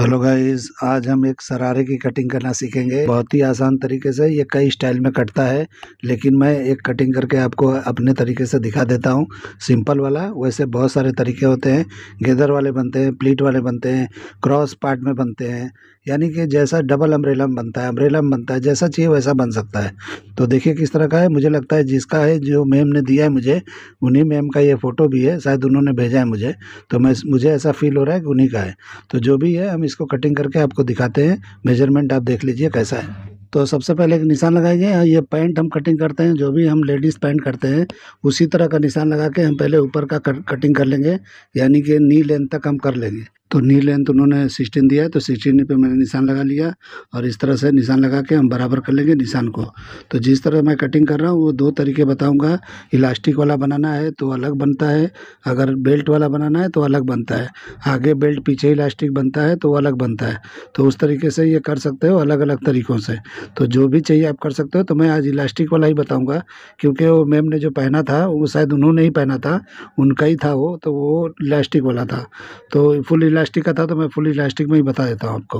hello guys आज हम एक सरारे की कटिंग करना सीखेंगे बहुत ही आसान तरीके से ये कई स्टाइल में कटता है लेकिन मैं एक कटिंग करके आपको अपने तरीके से दिखा देता हूँ सिंपल वाला वैसे बहुत सारे तरीके होते हैं गेदर वाले बनते हैं प्लीट वाले बनते हैं क्रॉस पार्ट में बनते हैं यानी कि जैसा डबल अम्ब्रेला में बनता है अम्ब्रेला में बनता है जैसा चाहिए वैसा बन सकता है तो देखिए किस तरह का है मुझे लगता है जिसका है जो मैम ने दिया है मुझे उन्हीं मैम का ये फ़ोटो भी है शायद उन्होंने भेजा है मुझे तो मैं मुझे ऐसा फील हो रहा है कि उन्हीं का है तो जो भी है हम इसको कटिंग करके आपको दिखाते हैं मेजरमेंट आप देख लीजिए कैसा है तो सबसे पहले एक निशान लगाएंगे हाँ, ये पैंट हम कटिंग करते हैं जो भी हम लेडीज़ पैंट करते हैं उसी तरह का निशान लगा के हम पहले ऊपर का कटिंग कर लेंगे यानी कि नी लेंथ तक हम कर लेंगे तो नी लेंथ उन्होंने सिक्सटीन दिया है तो सिक्सटीन पे मैंने निशान लगा लिया और इस तरह से निशान लगा के हम बराबर कर लेंगे निशान को तो जिस तरह मैं कटिंग कर रहा हूँ वो दो तरीके बताऊँगा इलास्टिक वाला बनाना है तो अलग बनता है अगर बेल्ट वाला बनाना है तो अलग बनता है आगे बेल्ट पीछे इलास्टिक बनता है तो अलग बनता है तो उस तरीके से ये कर सकते हो अलग अलग तरीक़ों से तो जो भी चाहिए आप कर सकते हो तो मैं आज इलास्टिक वाला ही बताऊँगा क्योंकि वो मैम ने जो पहना था वो शायद उन्होंने ही पहना था उनका ही था वो तो वो इलास्टिक वाला था तो फुल इलास्टिक का था तो मैं फुल इलास्टिक में ही बता देता हूँ आपको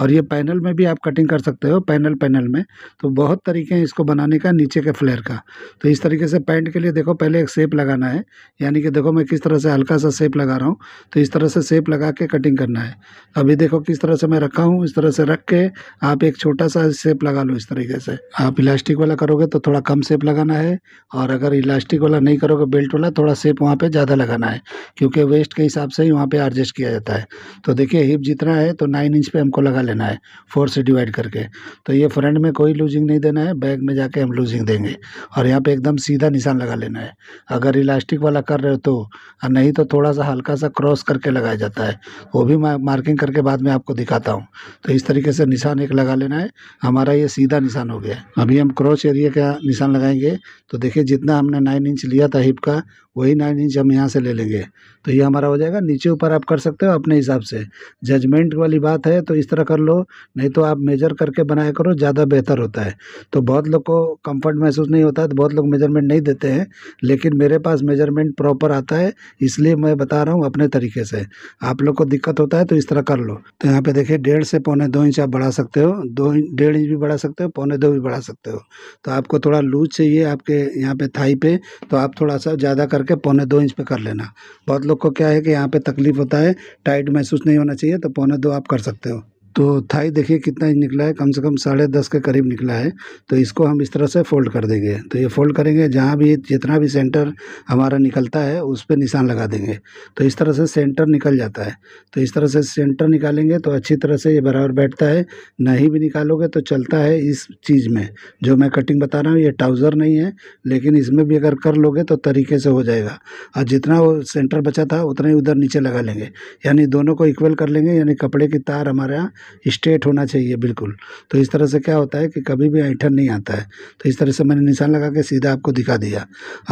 और ये पैनल में भी आप कटिंग कर सकते हो पैनल पैनल में तो बहुत तरीके हैं इसको बनाने का नीचे के फ्लेयर का तो इस तरीके से पैंट के लिए देखो पहले एक सेप लगाना है यानी कि देखो मैं किस तरह से हल्का सा सेप लगा रहा हूँ तो इस तरह से सेप लगा के कटिंग करना है अभी देखो किस तरह से मैं रखा हूँ इस तरह से रख के आप एक छोटा सा सेप लगा लो इस तरीके से आप इलास्टिक वाला करोगे तो थोड़ा कम सेप लगाना है और अगर इलास्टिक वाला नहीं करोगे बेल्ट वाला थोड़ा सेप वहाँ पर ज़्यादा लगाना है क्योंकि वेस्ट के हिसाब से ही वहाँ पर एडजस्ट किया जाता है है तो देखिए हिप जितना है तो नाइन इंच पे हमको लगा लेना है फोर से डिवाइड करके तो ये फ्रंट में कोई लूजिंग नहीं देना है बैक में जाके हम लूजिंग देंगे और यहाँ पे एकदम सीधा निशान लगा लेना है अगर इलास्टिक वाला कर रहे हो तो और नहीं तो थोड़ा सा हल्का सा क्रॉस करके लगाया जाता है वो भी मार्किंग करके बाद में आपको दिखाता हूँ तो इस तरीके से निशान एक लगा लेना है हमारा ये सीधा निशान हो गया अभी हम क्रॉस एरिया का निशान लगाएंगे तो देखिए जितना हमने नाइन इंच लिया था हिप का वही नाइन इंच हम यहाँ से ले लेंगे तो ये हमारा हो जाएगा नीचे ऊपर आप कर सकते हो अपने हिसाब से जजमेंट वाली बात है तो इस तरह कर लो नहीं तो आप मेजर करके बनाया करो ज़्यादा बेहतर होता है तो बहुत लोग को कंफर्ट महसूस नहीं होता है तो बहुत लोग मेजरमेंट नहीं देते हैं लेकिन मेरे पास मेजरमेंट प्रॉपर आता है इसलिए मैं बता रहा हूँ अपने तरीके से आप लोग को दिक्कत होता है तो इस तरह कर लो तो यहाँ पर देखिए डेढ़ से पौने दो इंच आप बढ़ा सकते हो दो डेढ़ इंच भी बढ़ा सकते हो पौने दो भी बढ़ा सकते हो तो आपको थोड़ा लूज चाहिए आपके यहाँ पर थाई पर तो आप थोड़ा सा ज़्यादा करके पौने दो इंच पे कर लेना बहुत लोग को क्या है कि यहाँ पे तकलीफ़ होता है टाइट महसूस नहीं होना चाहिए तो पौने दो आप कर सकते हो तो थाई देखिए कितना इंच निकला है कम से कम साढ़े दस के करीब निकला है तो इसको हम इस तरह से फोल्ड कर देंगे तो ये फोल्ड करेंगे जहाँ भी जितना भी सेंटर हमारा निकलता है उस पर निशान लगा देंगे तो इस तरह से सेंटर निकल जाता है तो इस तरह से सेंटर निकालेंगे तो अच्छी तरह से ये बराबर बैठता है नहीं भी निकालोगे तो चलता है इस चीज़ में जो मैं कटिंग बता रहा हूँ ये ट्राउज़र नहीं है लेकिन इसमें भी अगर कर लोगे तो तरीके से हो जाएगा और जितना वो सेंटर बचा था उतना ही उधर नीचे लगा लेंगे यानी दोनों को इक्वल कर लेंगे यानी कपड़े की तार हमारे यहाँ स्ट्रेट होना चाहिए बिल्कुल तो इस तरह से क्या होता है कि कभी भी ऐठन नहीं आता है तो इस तरह से मैंने निशान लगा के सीधा आपको दिखा दिया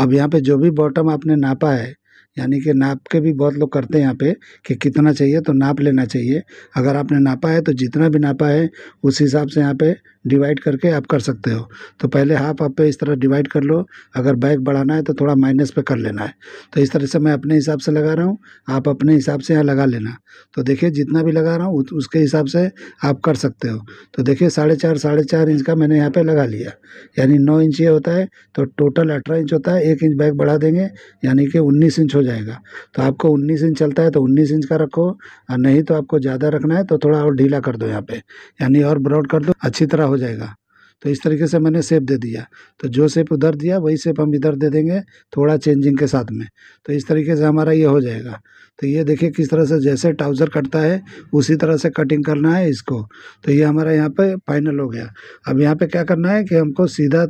अब यहाँ पे जो भी बॉटम आपने नापा है यानी कि नाप के भी बहुत लोग करते हैं यहाँ पे कि कितना चाहिए तो नाप लेना चाहिए अगर आपने नापा है तो जितना भी नापा है उस हिसाब से यहाँ पे डिवाइड करके आप कर सकते हो तो पहले हाफ आप पे इस तरह डिवाइड कर लो अगर बैग बढ़ाना है तो थोड़ा माइनस पे कर लेना है तो इस तरह से मैं अपने हिसाब से लगा रहा हूँ आप अपने हिसाब से यहाँ लगा लेना तो देखिए जितना भी लगा रहा हूँ उसके हिसाब से आप कर सकते हो तो देखिए साढ़े चार साढ़े चार इंच का मैंने यहाँ पर लगा लिया यानी नौ इंच ये होता है तो टोटल अठारह इंच होता है एक इंच बैग बढ़ा देंगे यानी कि उन्नीस इंच हो जाएगा तो आपको उन्नीस इंच चलता है तो उन्नीस इंच का रखो और नहीं तो आपको ज़्यादा रखना है तो थोड़ा और ढीला कर दो यहाँ पे यानी और ब्रॉड कर दो अच्छी तरह हो जाएगा तो इस तरीके से मैंने सेप दे दिया तो जो सेप उधर दिया वही सेप हम इधर दे देंगे थोड़ा चेंजिंग के साथ में तो इस तरीके से हमारा ये हो जाएगा तो ये देखिए किस तरह से जैसे ट्राउज़र कटता है उसी तरह से कटिंग करना है इसको तो ये हमारा यहाँ पे फाइनल हो गया अब यहाँ पे क्या करना है कि हमको सीधा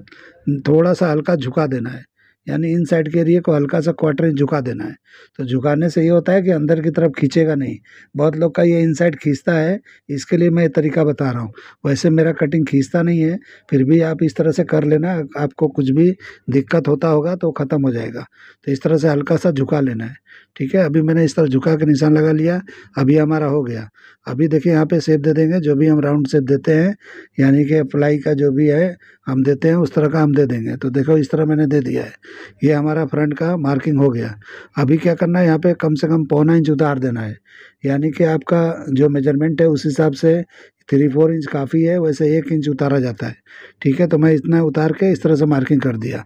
थोड़ा सा हल्का झुका देना है यानी इन साइड के एरिए को हल्का सा क्वार्टर इंच झुका देना है तो झुकाने से ये होता है कि अंदर की तरफ खींचेगा नहीं बहुत लोग का ये इन साइड खींचता है इसके लिए मैं ये तरीका बता रहा हूँ वैसे मेरा कटिंग खींचता नहीं है फिर भी आप इस तरह से कर लेना आपको कुछ भी दिक्कत होता होगा तो ख़त्म हो जाएगा तो इस तरह से हल्का सा झुका लेना है ठीक है अभी मैंने इस तरह झुका के निशान लगा लिया अभी हमारा हो गया अभी देखिए यहाँ पे सेप दे देंगे जो भी हम राउंड सेप देते हैं यानी कि अप्लाई का जो भी है हम देते हैं उस तरह का हम दे देंगे तो देखो इस तरह मैंने दे दिया है ये हमारा फ्रंट का मार्किंग हो गया अभी क्या करना है यहाँ पे कम से कम पौना इंच उतार देना है यानी कि आपका जो मेजरमेंट है उस हिसाब से थ्री फोर इंच काफ़ी है वैसे एक इंच उतारा जाता है ठीक है तो मैं इतना उतार के इस तरह से मार्किंग कर दिया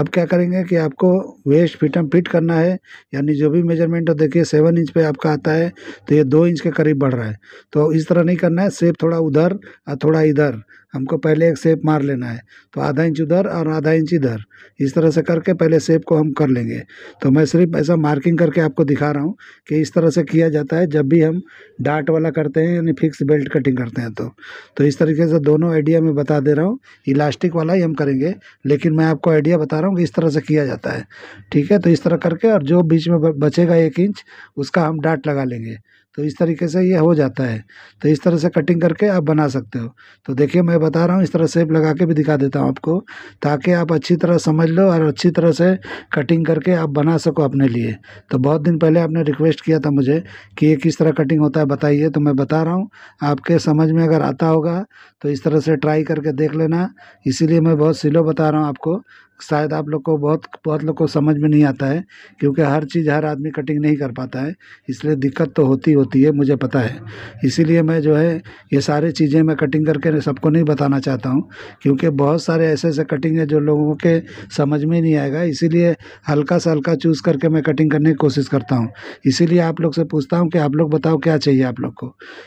अब क्या करेंगे कि आपको वेस्ट फिटम फिट करना है यानी जो भी मेजरमेंट हो देखिए सेवन इंच पे आपका आता है तो ये दो इंच के करीब बढ़ रहा है तो इस तरह नहीं करना है सेप थोड़ा उधर और थोड़ा इधर हमको पहले एक सेप मार लेना है तो आधा इंच उधर और आधा इंच इधर इस तरह से करके पहले सेप को हम कर लेंगे तो मैं सिर्फ ऐसा मार्किंग करके आपको दिखा रहा हूँ कि इस तरह से किया जाता है जब भी हम डाट वाला करते हैं यानी फिक्स बेल्ट कटिंग करते हैं तो तो इस तरीके से दोनों आइडिया मैं बता दे रहा हूँ इलास्टिक वाला ही हम करेंगे लेकिन मैं आपको आइडिया बता रहा हूँ कि इस तरह से किया जाता है ठीक है तो इस तरह करके और जो बीच में बचेगा एक इंच उसका हम डाट लगा लेंगे तो इस तरीके से ये हो जाता है तो इस तरह से कटिंग करके आप बना सकते हो तो देखिए मैं बता रहा हूँ इस तरह सेप लगा के भी दिखा देता हूँ आपको ताकि आप अच्छी तरह समझ लो और अच्छी तरह से कटिंग करके आप बना सको अपने लिए तो बहुत दिन पहले आपने रिक्वेस्ट किया था मुझे कि ये किस तरह कटिंग होता है बताइए तो मैं बता रहा हूँ आपके समझ में अगर आता होगा तो इस तरह से ट्राई करके देख लेना इसीलिए मैं बहुत स्लो बता रहा हूँ आपको शायद आप लोग को बहुत बहुत लोग को समझ में नहीं आता है क्योंकि हर चीज़ हर आदमी कटिंग नहीं कर पाता है इसलिए दिक्कत तो होती होती है मुझे पता है इसीलिए मैं जो है ये सारे चीज़ें मैं कटिंग करके सबको नहीं बताना चाहता हूँ क्योंकि बहुत सारे ऐसे ऐसे कटिंग है जो लोगों के समझ में नहीं आएगा इसीलिए हल्का सा हल्का चूज़ करके मैं कटिंग करने की कोशिश करता हूँ इसीलिए आप लोग से पूछता हूँ कि आप लोग बताओ क्या चाहिए आप लोग को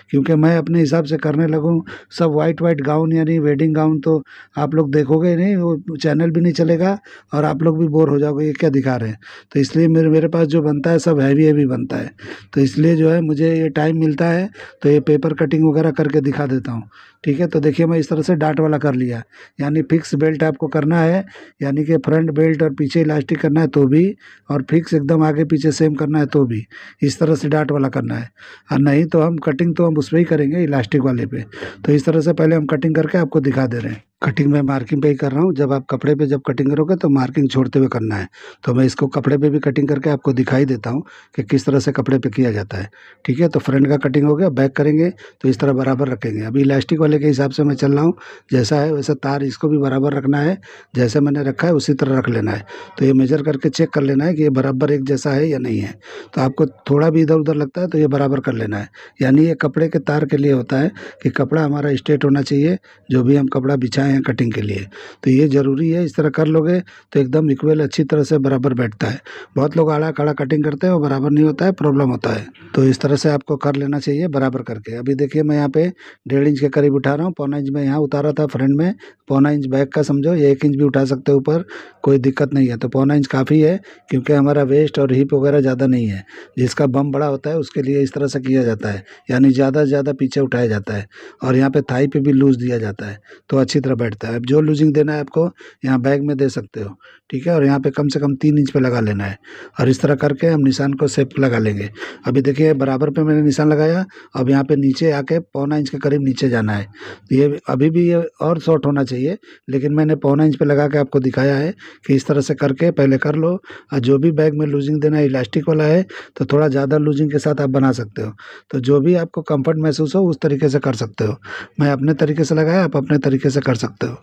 क्योंकि मैं अपने हिसाब से करने लगूँ सब वाइट वाइट गाउन यानी वेडिंग गाउन तो आप लोग देखोगे नहीं वो चैनल भी नहीं चलेगा जाएगा और आप लोग भी बोर हो जाओगे ये क्या दिखा रहे हैं तो इसलिए मेरे मेरे पास जो बनता है सब हैवी हैवी बनता है तो इसलिए जो है मुझे ये टाइम मिलता है तो ये पेपर कटिंग वगैरह करके दिखा देता हूँ ठीक है तो देखिए मैं इस तरह से डाट वाला कर लिया यानी फिक्स बेल्ट आपको करना है यानी कि फ्रंट बेल्ट और पीछे इलास्टिक करना है तो भी और फिक्स एकदम आगे पीछे सेम करना है तो भी इस तरह से डाट वाला करना है और नहीं तो हम कटिंग तो हम उस पर ही करेंगे इलास्टिक वाले पे तो इस तरह से पहले हम कटिंग करके आपको दिखा दे रहे हैं कटिंग मैं मार्किंग पे ही कर रहा हूँ जब आप कपड़े पे जब कटिंग करोगे तो मार्किंग छोड़ते हुए करना है तो मैं इसको कपड़े पे भी कटिंग करके आपको दिखाई देता हूँ कि किस तरह से कपड़े पे किया जाता है ठीक है तो फ्रंट का कटिंग हो गया बैक करेंगे तो इस तरह बराबर रखेंगे अभी इलास्टिक वाले पहले के हिसाब से मैं चल रहा हूँ जैसा है वैसा तार इसको भी बराबर रखना है जैसे मैंने रखा है उसी तरह रख लेना है तो ये मेजर करके चेक कर लेना है कि ये बराबर एक जैसा है या नहीं है तो आपको थोड़ा भी इधर उधर लगता है तो ये बराबर कर लेना है यानी ये कपड़े के तार के लिए होता है कि कपड़ा हमारा स्ट्रेट होना चाहिए जो भी हम कपड़ा बिछाए हैं कटिंग के लिए तो ये ज़रूरी है इस तरह कर लोगे तो एकदम इक्वल अच्छी तरह से बराबर बैठता है बहुत लोग आड़ा खड़ा कटिंग करते हैं वो बराबर नहीं होता है प्रॉब्लम होता है तो इस तरह से आपको कर लेना चाहिए बराबर करके अभी देखिए मैं यहाँ पे डेढ़ इंच के करीब उठा रहा हूँ पौना इंच में यहाँ उतारा था फ्रंट में पौना इंच बैक का समझो एक इंच भी उठा सकते हो ऊपर कोई दिक्कत नहीं है तो पौना इंच काफ़ी है क्योंकि हमारा वेस्ट और हिप वगैरह ज़्यादा नहीं है जिसका बम बड़ा होता है उसके लिए इस तरह से किया जाता है यानी ज़्यादा से ज़्यादा पीछे उठाया जाता है और यहाँ पर थाई पर भी लूज़ दिया जाता है तो अच्छी तरह बैठता है अब जो लूजिंग देना है आपको यहाँ बैग में दे सकते हो ठीक है और यहाँ पर कम से कम तीन इंच पर लगा लेना है और इस तरह करके हम निशान को सेप लगा लेंगे अभी देखिए बराबर पर मैंने निशान लगाया अब यहाँ पर नीचे आके पौना इंच के करीब नीचे जाना है तो ये अभी भी ये और शॉर्ट होना चाहिए लेकिन मैंने पौना इंच पे लगा के आपको दिखाया है कि इस तरह से करके पहले कर लो और जो भी बैग में लूजिंग देना है इलास्टिक वाला है तो थोड़ा ज़्यादा लूजिंग के साथ आप बना सकते हो तो जो भी आपको कम्फर्ट महसूस हो उस तरीके से कर सकते हो मैं अपने तरीके से लगाया आप अपने तरीके से कर सकते हो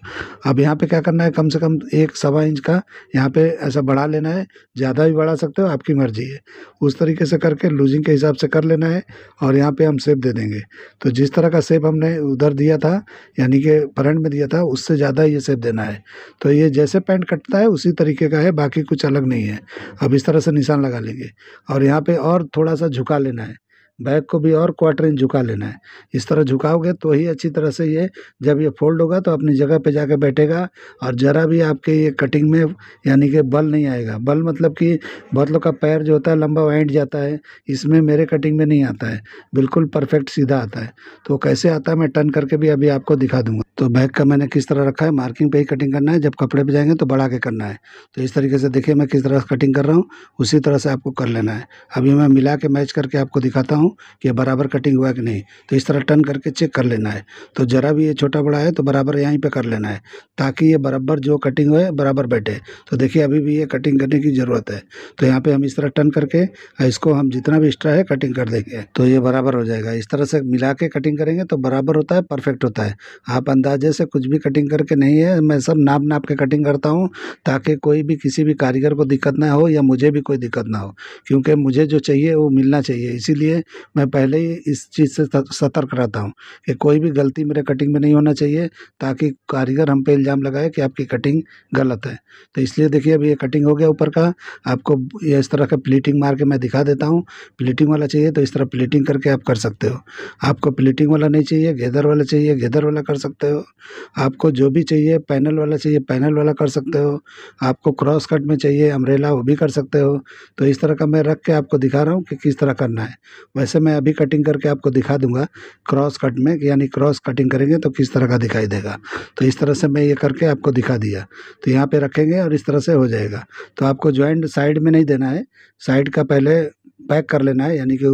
अब यहाँ पर क्या करना है कम से कम एक सवा इंच का यहाँ पर ऐसा बढ़ा लेना है ज़्यादा भी बढ़ा सकते हो आपकी मर्जी है उस तरीके से करके लूजिंग के हिसाब से कर लेना है और यहाँ पर हम सेप दे देंगे तो जिस तरह का सेप हमने उधर दिया था यानी कि परंट में दिया था उससे ज़्यादा ये सेप देना है तो ये जैसे पैंट कटता है उसी तरीके का है बाकी कुछ अलग नहीं है अब इस तरह से निशान लगा लेंगे और यहाँ पर और थोड़ा सा झुका लेना है बैग को भी और क्वार्टर इंच झुका लेना है इस तरह झुकाओगे तो ही अच्छी तरह से ये जब ये फोल्ड होगा तो अपनी जगह पे जाकर बैठेगा और ज़रा भी आपके ये कटिंग में यानी कि बल नहीं आएगा बल मतलब कि बहुत लोग का पैर जो होता है लंबा वाइंड जाता है इसमें मेरे कटिंग में नहीं आता है बिल्कुल परफेक्ट सीधा आता है तो कैसे आता है मैं टर्न करके भी अभी आपको दिखा दूंगा तो बैग का मैंने किस तरह रखा है मार्किंग पे ही कटिंग करना है जब कपड़े पे जाएंगे तो बढ़ा के करना है तो इस तरीके से देखिए मैं किस तरह कटिंग कर रहा हूँ उसी तरह से आपको कर लेना है अभी मैं मिला के मैच करके आपको दिखाता हूँ हूँ कि बराबर कटिंग हुआ कि नहीं तो इस तरह टर्न करके चेक कर लेना है तो ज़रा भी ये छोटा बड़ा है तो बराबर यहीं पे कर लेना है ताकि ये बराबर जो कटिंग हुआ है बराबर बैठे तो देखिए अभी भी ये कटिंग करने की ज़रूरत है तो यहाँ पर हम इस तरह टर्न करके इसको हम जितना भी एक्स्ट्रा है कटिंग कर देंगे तो ये बराबर हो जाएगा इस तरह से मिला के कटिंग करेंगे तो बराबर होता है परफेक्ट होता है आप अंदाजे से कुछ भी कटिंग करके नहीं है मैं सब नाप नाप के कटिंग करता हूँ ताकि कोई भी किसी भी कारीगर को दिक्कत ना हो या मुझे भी कोई दिक्कत ना हो क्योंकि मुझे जो चाहिए वो मिलना चाहिए इसीलिए मैं पहले ही इस चीज़ से सतर्क रहता हूँ कि कोई भी गलती मेरे कटिंग में नहीं होना चाहिए ताकि कारीगर हम पे इल्ज़ाम लगाए कि आपकी कटिंग गलत है तो इसलिए देखिए अभी ये कटिंग हो गया ऊपर का आपको ये इस तरह का प्लीटिंग मार के मैं दिखा देता हूँ प्लीटिंग वाला चाहिए तो इस तरह प्लीटिंग करके आप कर सकते हो आपको प्लीटिंग वाला नहीं चाहिए गेदर वाला चाहिए गेदर वाला कर सकते हो आपको जो भी चाहिए पैनल वाला चाहिए पैनल वाला कर सकते हो आपको क्रॉस कट में चाहिए अमरेला वो भी कर सकते हो तो इस तरह का मैं रख के आपको दिखा रहा हूँ कि किस तरह करना है वैसे मैं अभी कटिंग करके आपको दिखा दूंगा क्रॉस कट में यानी क्रॉस कटिंग करेंगे तो किस तरह का दिखाई देगा तो इस तरह से मैं ये करके आपको दिखा दिया तो यहाँ पे रखेंगे और इस तरह से हो जाएगा तो आपको ज्वाइंट साइड में नहीं देना है साइड का पहले पैक कर लेना है यानी कि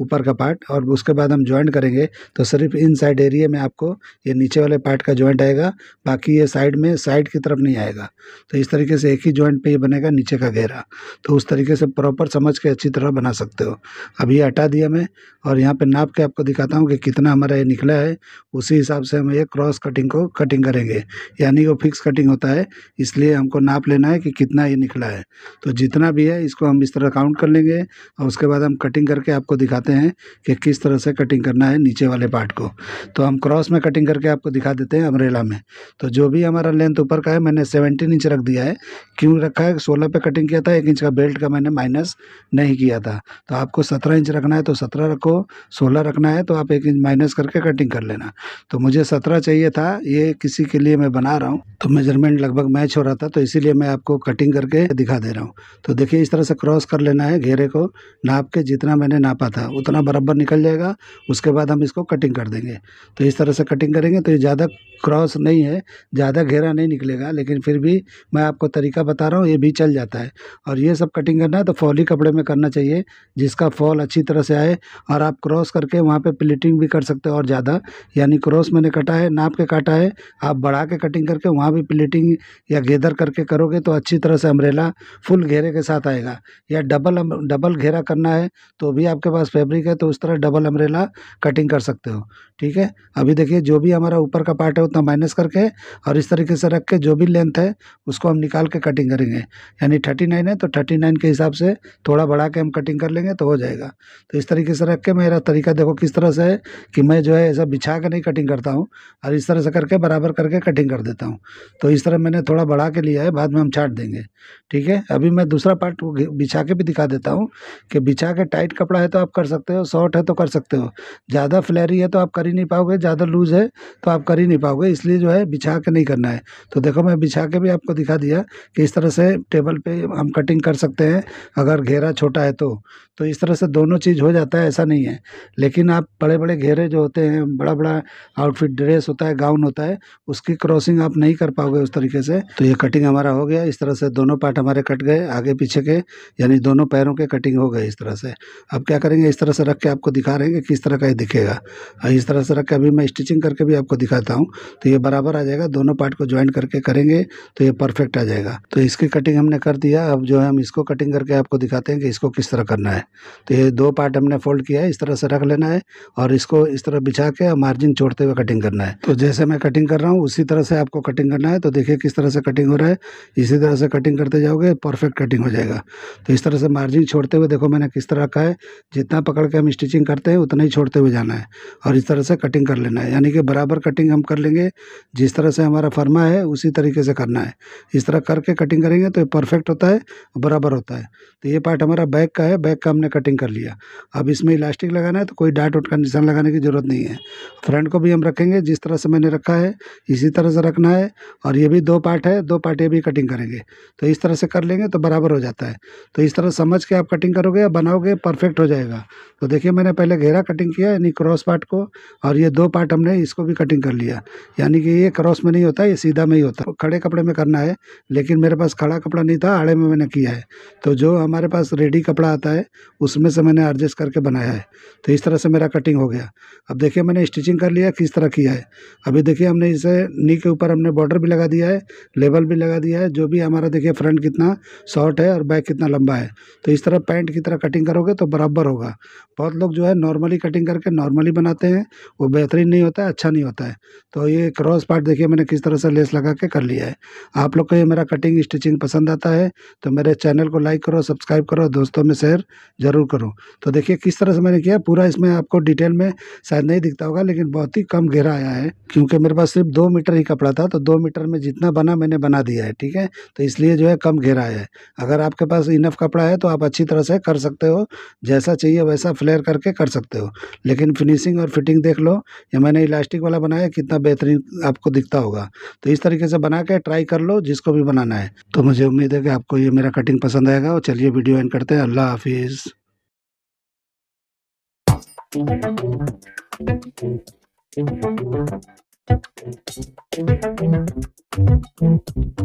ऊपर का पार्ट और उसके बाद हम ज्वाइंट करेंगे तो सिर्फ इन साइड एरिया में आपको ये नीचे वाले पार्ट का ज्वाइंट आएगा बाकी ये साइड में साइड की तरफ नहीं आएगा तो इस तरीके से एक ही ज्वाइंट पे ये बनेगा नीचे का घेरा तो उस तरीके से प्रॉपर समझ के अच्छी तरह बना सकते हो अब ये हटा दिया मैं और यहाँ पर नाप के आपको दिखाता हूँ कि कितना हमारा ये निकला है उसी हिसाब से हम ये क्रॉस कटिंग को कटिंग करेंगे यानी वो फिक्स कटिंग होता है इसलिए हमको नाप लेना है कि कितना ये निकला है तो जितना भी है इसको हम इस तरह काउंट कर लेंगे और उसके बाद हम कटिंग करके आपको दिखाते बताते हैं कि किस तरह से कटिंग करना है नीचे वाले पार्ट को तो हम क्रॉस में कटिंग करके आपको दिखा देते हैं अमरेला में तो जो भी हमारा लेंथ ऊपर का है मैंने सेवनटीन इंच रख दिया है क्यों रखा है सोलह पे कटिंग किया था एक इंच का बेल्ट का मैंने माइनस नहीं किया था तो आपको सत्रह इंच रखना है तो सत्रह रखो सोलह रखना है तो आप एक इंच माइनस करके कटिंग कर लेना तो मुझे सत्रह चाहिए था ये किसी के लिए मैं बना रहा हूँ तो मेजरमेंट लगभग मैच हो रहा था तो इसीलिए मैं आपको कटिंग करके दिखा दे रहा हूँ तो देखिए इस तरह से क्रॉस कर लेना है घेरे को नाप के जितना मैंने नापा था उतना बराबर निकल जाएगा उसके बाद हम इसको कटिंग कर देंगे तो इस तरह से कटिंग करेंगे तो ये ज़्यादा क्रॉस नहीं है ज़्यादा घेरा नहीं निकलेगा लेकिन फिर भी मैं आपको तरीका बता रहा हूँ ये भी चल जाता है और ये सब कटिंग करना है तो फॉली कपड़े में करना चाहिए जिसका फॉल अच्छी तरह से आए और आप क्रॉस करके वहाँ पर प्लेटिंग भी कर सकते हो और ज़्यादा यानी क्रॉस मैंने कटा है नाप के काटा है आप बढ़ा के कटिंग करके वहाँ भी प्लेटिंग या गेदर करके करोगे तो अच्छी तरह से अम्ब्रेला फुल घेरे के साथ आएगा या डबल डबल घेरा करना है तो भी आपके पास फैब्रिक है तो उस तरह डबल अम्ब्रेला कटिंग कर सकते हो ठीक है अभी देखिए जो भी हमारा ऊपर का पार्ट है उतना माइनस करके और इस तरीके से रख के जो भी लेंथ है उसको हम निकाल के कटिंग करेंगे यानी थर्टी नाइन है तो थर्टी नाइन के हिसाब से थोड़ा बढ़ा के हम कटिंग कर लेंगे तो हो जाएगा तो इस तरीके से रख के मेरा तरीका देखो किस तरह से है कि मैं जो है ऐसा बिछा के नहीं कटिंग करता हूँ और इस तरह से करके बराबर करके कटिंग कर देता हूँ तो इस तरह मैंने थोड़ा बढ़ा के लिया है बाद में हम छाट देंगे ठीक है अभी मैं दूसरा पार्ट बिछा के भी दिखा देता हूँ कि बिछा के टाइट कपड़ा है तो आप कर सकते सकते हो शॉर्ट है तो कर सकते हो ज़्यादा फ्लैरी है तो आप कर ही नहीं पाओगे ज़्यादा लूज है तो आप कर ही नहीं पाओगे इसलिए जो है बिछा के नहीं करना है तो देखो मैं बिछा के भी आपको दिखा दिया कि इस तरह से टेबल पर हम कटिंग कर सकते हैं अगर घेरा छोटा है तो तो इस तरह से दोनों चीज़ हो जाता है ऐसा नहीं है लेकिन आप बड़े बड़े घेरे जो होते हैं बड़ा बड़ा आउटफिट ड्रेस होता है गाउन होता है उसकी क्रॉसिंग आप नहीं कर पाओगे उस तरीके से तो ये कटिंग हमारा हो गया इस तरह से दोनों पार्ट हमारे कट गए आगे पीछे के यानी दोनों पैरों के कटिंग हो गए इस तरह से अब क्या करेंगे इस तरह तरह से रख के आपको दिखा रहे हैं कि किस तरह का ये दिखेगा और इस तरह से रख के अभी मैं स्टिचिंग करके भी आपको दिखाता हूँ तो ये बराबर आ जाएगा दोनों पार्ट को ज्वाइन करके करेंगे तो ये परफेक्ट आ जाएगा तो इसकी कटिंग हमने कर दिया अब जो है हम इसको कटिंग करके आपको दिखाते हैं कि इसको किस तरह करना है तो ये दो पार्ट हमने फोल्ड किया है इस तरह से रख लेना है और इसको इस तरह बिछा के मार्जिन छोड़ते हुए कटिंग करना है तो जैसे मैं कटिंग कर रहा हूँ उसी तरह से आपको कटिंग करना है तो देखिए किस तरह से कटिंग हो रहा है इसी तरह से कटिंग करते जाओगे परफेक्ट कटिंग हो जाएगा तो इस तरह से मार्जिन छोड़ते हुए देखो मैंने किस तरह रखा है जितना पकड़ के हम स्टिचिंग करते हैं उतना ही छोड़ते हुए जाना है और इस तरह से कटिंग कर लेना है यानी कि बराबर कटिंग हम कर लेंगे जिस तरह से हमारा फर्मा है उसी तरीके से करना है इस तरह करके कटिंग करेंगे तो ये परफेक्ट होता है बराबर होता है तो ये पार्ट हमारा बैक का है बैक का हमने कटिंग कर लिया अब इसमें इलास्टिक लगाना है तो कोई डाट उट का निशान लगाने की ज़रूरत नहीं है फ्रंट को भी हम रखेंगे जिस तरह से मैंने रखा है इसी तरह से रखना है और ये भी दो पार्ट है दो पार्ट ये भी कटिंग करेंगे तो इस तरह से कर लेंगे तो बराबर हो जाता है तो इस तरह समझ के आप कटिंग करोगे या बनाओगे परफेक्ट हो जाएगा तो देखिए मैंने पहले घेरा कटिंग किया यानी क्रॉस पार्ट को और ये दो पार्ट हमने इसको भी कटिंग कर लिया यानी कि ये क्रॉस में नहीं होता ये सीधा में ही होता है तो खड़े कपड़े में करना है लेकिन मेरे पास खड़ा कपड़ा नहीं था आड़े में मैंने किया है तो जो हमारे पास रेडी कपड़ा आता है उसमें से मैंने एडजस्ट करके बनाया है तो इस तरह से मेरा कटिंग हो गया अब देखिए मैंने स्टिचिंग कर लिया किस तरह किया है अभी देखिए हमने इसे नी के ऊपर हमने बॉर्डर भी लगा दिया है लेबल भी लगा दिया है जो भी हमारा देखिए फ्रंट कितना शॉर्ट है और बैक कितना लंबा है तो इस तरह पैंट की तरह कटिंग करोगे तो बराबर होगा बहुत लोग जो है नॉर्मली कटिंग करके नॉर्मली बनाते हैं वो बेहतरीन नहीं होता है अच्छा नहीं होता है तो ये क्रॉस पार्ट देखिए मैंने किस तरह से लेस लगा के कर लिया है आप लोग को ये मेरा कटिंग स्टिचिंग पसंद आता है तो मेरे चैनल को लाइक करो सब्सक्राइब करो दोस्तों में शेयर ज़रूर करो तो देखिए किस तरह से मैंने किया पूरा इसमें आपको डिटेल में शायद नहीं दिखता होगा लेकिन बहुत ही कम घेरा आया है क्योंकि मेरे पास सिर्फ दो मीटर ही कपड़ा था तो दो मीटर में जितना बना मैंने बना दिया है ठीक है तो इसलिए जो है कम घेरा आया है अगर आपके पास इनफ कपड़ा है तो आप अच्छी तरह से कर सकते हो जैसा चाहिए वैसा ऐसा फ्लेयर करके कर सकते हो लेकिन फिनिशिंग और फिटिंग देख लो ये मैंने इलास्टिक वाला बनाया कितना बेहतरीन आपको दिखता होगा तो इस तरीके से बना के ट्राई कर लो जिसको भी बनाना है तो मुझे उम्मीद है कि आपको ये मेरा कटिंग पसंद आएगा और चलिए वीडियो एंड करते हैं अल्लाह हाफिज़